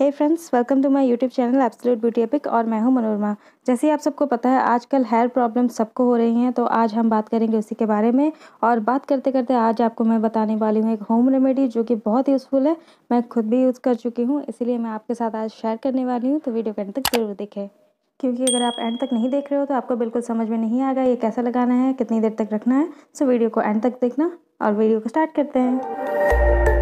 hey friends welcome to my YouTube channel absolute beauty epic और मैं हूं मनोरमा जैसे ही आप सबको पता है आजकल हेयर प्रॉब्लम सबको हो रही हैं तो आज हम बात करेंगे उसी के बारे में और बात करते करते आज आपको मैं बताने वाली हूं एक होम रेमेडी जो कि बहुत यूज़फुल है मैं खुद भी यूज़ कर चुकी हूँ इसीलिए मैं आपके साथ आज शेयर करने वाली हूँ तो वीडियो के अंत तक ज़रूर देखें क्योंकि अगर आप एंड तक नहीं देख रहे हो तो आपको बिल्कुल समझ में नहीं आएगा ये कैसा लगाना है कितनी देर तक रखना है सो वीडियो को एंड तक देखना और वीडियो को स्टार्ट करते हैं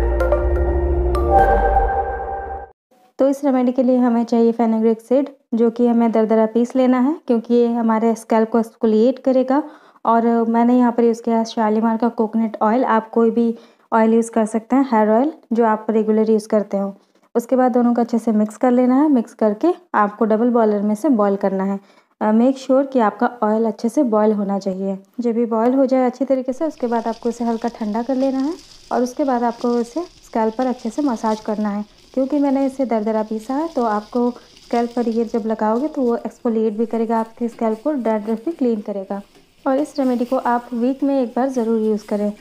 तो इस रेमेडी के लिए हमें चाहिए फेनाग्रिक सीड जो कि हमें दरदरा पीस लेना है क्योंकि ये हमारे स्कैल्प को एक्सकोलिएट करेगा और मैंने यहाँ पर यूज़ किया है शालीमार का कोकोनट ऑयल आप कोई भी ऑयल यूज़ कर सकते हैं हेयर ऑयल जो आप रेगुलर यूज़ करते हो उसके बाद दोनों को अच्छे से मिक्स कर लेना है मिक्स करके आपको डबल बॉयलर में से बॉयल करना है मेक uh, श्योर sure कि आपका ऑयल अच्छे से बॉयल होना चाहिए जब भी बॉयल हो जाए अच्छी तरीके से उसके बाद आपको इसे हल्का ठंडा कर लेना है और उसके बाद आपको इसे स्कैल पर अच्छे से मसाज करना है क्योंकि मैंने इसे दरदरा पीसा है तो आपको स्कैल्प पर ये जब लगाओगे तो वो एक्सपोलिएट भी करेगा आपके स्केल्प को डैंड्रफ भी क्लीन करेगा और इस रेमेडी को आप वीक में एक बार ज़रूर यूज़ करें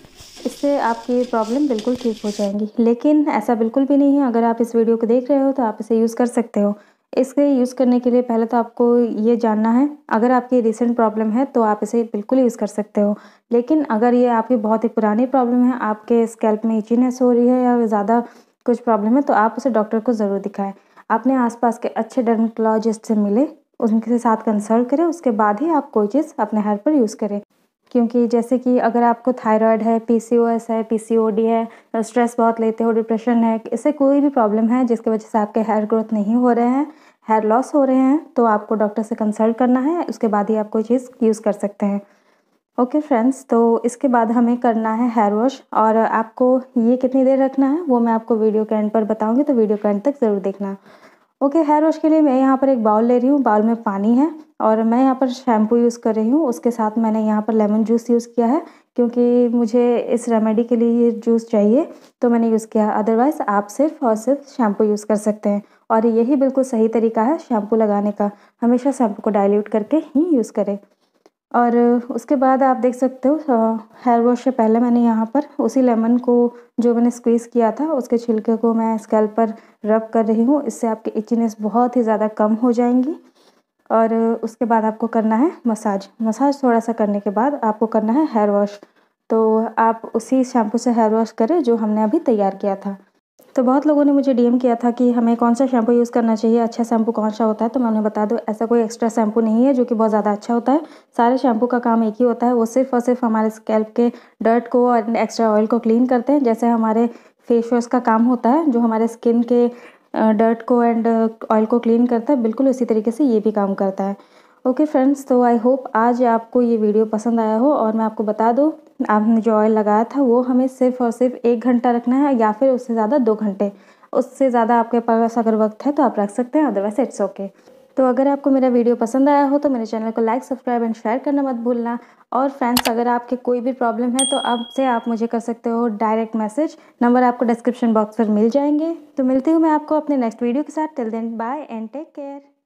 इससे आपकी प्रॉब्लम बिल्कुल ठीक हो जाएंगी लेकिन ऐसा बिल्कुल भी नहीं है अगर आप इस वीडियो को देख रहे हो तो आप इसे यूज़ कर सकते हो इसके यूज़ करने के लिए पहले तो आपको ये जानना है अगर आपकी रिसेंट प्रॉब्लम है तो आप इसे बिल्कुल यूज़ कर सकते हो लेकिन अगर ये आपकी बहुत ही पुरानी प्रॉब्लम है आपके स्कैल्प में इचीनेस हो रही है या ज़्यादा कुछ प्रॉब्लम है तो आप उसे डॉक्टर को ज़रूर दिखाएं अपने आसपास के अच्छे डर्मेटोलॉजिस्ट से मिले उनके साथ कंसल्ट करें उसके बाद ही आप कोई चीज़ अपने हेयर पर यूज़ करें क्योंकि जैसे कि अगर आपको थायराइड है पीसीओएस है पीसीओडी है स्ट्रेस बहुत लेते हो डिप्रेशन है इससे कोई भी प्रॉब्लम है जिसकी वजह से आपके हेयर ग्रोथ नहीं हो रहे हैं हेयर लॉस हो रहे हैं तो आपको डॉक्टर से कंसल्ट करना है उसके बाद ही आप कोई चीज़ यूज़ कर सकते हैं ओके फ्रेंड्स तो इसके बाद हमें करना है हेयर वॉश और आपको ये कितनी देर रखना है वो मैं आपको वीडियो के एंड पर बताऊंगी तो वीडियो के एंड तक ज़रूर देखना ओके हेयर वॉश के लिए मैं यहाँ पर एक बाउल ले रही हूँ बाउल में पानी है और मैं यहाँ पर शैम्पू यूज़ कर रही हूँ उसके साथ मैंने यहाँ पर लेमन जूस यूज़ किया है क्योंकि मुझे इस रेमेडी के लिए ये जूस चाहिए तो मैंने यूज़ किया अदरवाइज़ आप सिर्फ और सिर्फ शैम्पू यूज़ कर सकते हैं और यही बिल्कुल सही तरीका है शैम्पू लगाने का हमेशा शैम्पू को डायल्यूट करके ही यूज़ करें और उसके बाद आप देख सकते हो हेयर वॉश से पहले मैंने यहाँ पर उसी लेमन को जो मैंने स्क्वीज़ किया था उसके छिलके को मैं स्केल पर रब कर रही हूँ इससे आपकी इचिनेस बहुत ही ज़्यादा कम हो जाएंगी और उसके बाद आपको करना है मसाज मसाज थोड़ा सा करने के बाद आपको करना है हेयर वॉश तो आप उसी शैम्पू से हेयर वॉश करें जो हमने अभी तैयार किया था तो बहुत लोगों ने मुझे डीएम किया था कि हमें कौन सा शैम्पू यूज़ करना चाहिए अच्छा शैम्पू कौन सा होता है तो मैं उन्हें बता दूँ ऐसा कोई एक्स्ट्रा शैम्पू नहीं है जो कि बहुत ज़्यादा अच्छा होता है सारे शैम्पू का काम एक ही होता है वो सिर्फ और सिर्फ हमारे स्कैल्प के डर्ट को और एक्स्ट्रा ऑयल को क्लीन करते हैं जैसे हमारे फेस वॉश का काम होता है जो हमारे स्किन के डर्ट को एंड ऑयल को क्लीन करता है बिल्कुल उसी तरीके से ये भी काम करता है ओके फ्रेंड्स तो आई होप आज आपको ये वीडियो पसंद आया हो और मैं आपको बता दूँ आपने जो ऑयल लगाया था वो हमें सिर्फ़ और सिर्फ एक घंटा रखना है या फिर उससे ज़्यादा दो घंटे उससे ज़्यादा आपके पास अगर वक्त है तो आप रख सकते हैं अदरवाइज इट्स ओके तो अगर आपको मेरा वीडियो पसंद आया हो तो मेरे चैनल को लाइक सब्सक्राइब एंड शेयर करना मत भूलना और फ्रेंड्स अगर आपके कोई भी प्रॉब्लम है तो अब से आप मुझे कर सकते हो डायरेक्ट मैसेज नंबर आपको डिस्क्रिप्शन बॉक्स पर मिल जाएंगे तो मिलती हूँ मैं आपको अपने नेक्स्ट वीडियो के साथ till then bye and take care